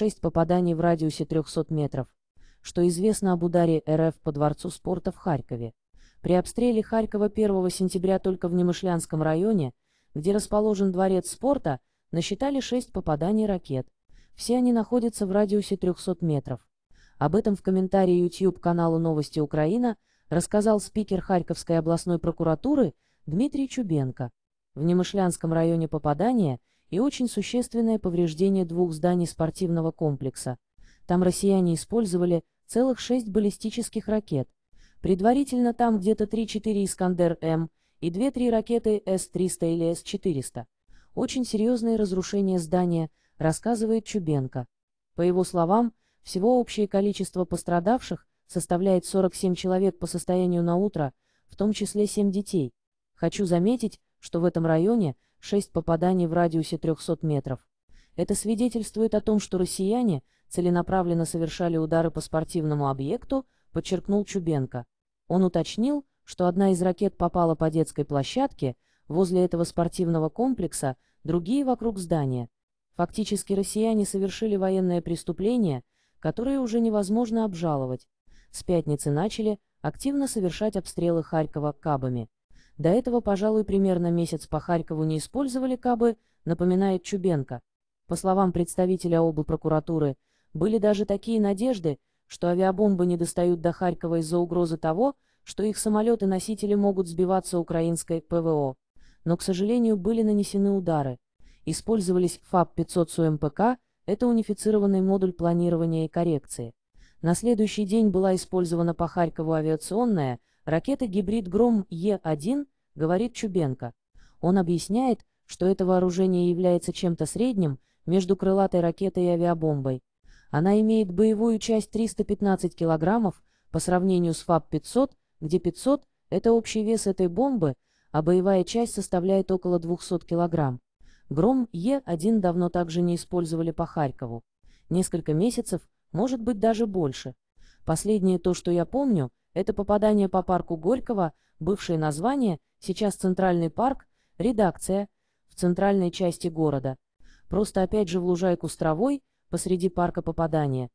6 попаданий в радиусе 300 метров, что известно об ударе РФ по Дворцу спорта в Харькове. При обстреле Харькова 1 сентября только в Немышлянском районе, где расположен Дворец спорта, насчитали 6 попаданий ракет. Все они находятся в радиусе 300 метров. Об этом в комментарии YouTube-каналу «Новости Украина» рассказал спикер Харьковской областной прокуратуры Дмитрий Чубенко. В Немышлянском районе попадания – и очень существенное повреждение двух зданий спортивного комплекса. Там россияне использовали целых шесть баллистических ракет. Предварительно там где-то 3-4 «Искандер-М» и 2-3 ракеты С-300 или С-400. Очень серьезное разрушение здания, рассказывает Чубенко. По его словам, всего общее количество пострадавших составляет 47 человек по состоянию на утро, в том числе 7 детей. Хочу заметить, что в этом районе – 6 попаданий в радиусе 300 метров. Это свидетельствует о том, что россияне целенаправленно совершали удары по спортивному объекту, подчеркнул Чубенко. Он уточнил, что одна из ракет попала по детской площадке, возле этого спортивного комплекса, другие вокруг здания. Фактически россияне совершили военное преступление, которое уже невозможно обжаловать. С пятницы начали активно совершать обстрелы Харькова кабами. До этого, пожалуй, примерно месяц по Харькову не использовали кабы, напоминает Чубенко. По словам представителя облпрокуратуры, были даже такие надежды, что авиабомбы не достают до Харькова из-за угрозы того, что их самолеты-носители могут сбиваться украинской ПВО. Но, к сожалению, были нанесены удары. Использовались ФАП-500 с УМПК, это унифицированный модуль планирования и коррекции. На следующий день была использована по Харькову авиационная, Ракета «Гибрид Гром Е-1», говорит Чубенко. Он объясняет, что это вооружение является чем-то средним между крылатой ракетой и авиабомбой. Она имеет боевую часть 315 килограммов по сравнению с фап 500 где 500 – это общий вес этой бомбы, а боевая часть составляет около 200 килограмм. Гром Е-1 давно также не использовали по Харькову. Несколько месяцев, может быть даже больше – Последнее то, что я помню, это попадание по парку Горького, бывшее название, сейчас Центральный парк, редакция, в центральной части города. Просто опять же в лужайку с травой, посреди парка попадания.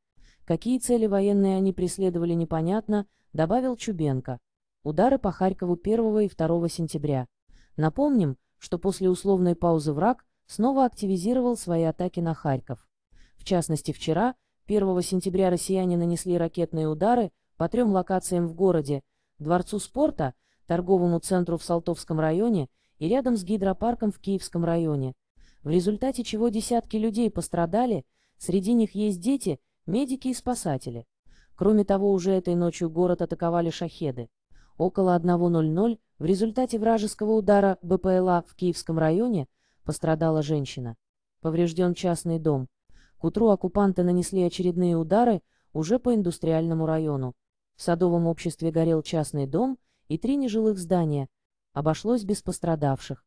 Какие цели военные они преследовали непонятно, добавил Чубенко. Удары по Харькову 1 и 2 сентября. Напомним, что после условной паузы враг снова активизировал свои атаки на Харьков. В частности, вчера – 1 сентября россияне нанесли ракетные удары по трем локациям в городе, Дворцу спорта, торговому центру в Салтовском районе и рядом с гидропарком в Киевском районе, в результате чего десятки людей пострадали, среди них есть дети, медики и спасатели. Кроме того, уже этой ночью город атаковали шахеды. Около 1.00 в результате вражеского удара БПЛА в Киевском районе пострадала женщина. Поврежден частный дом. К утру оккупанты нанесли очередные удары уже по индустриальному району. В садовом обществе горел частный дом и три нежилых здания. Обошлось без пострадавших.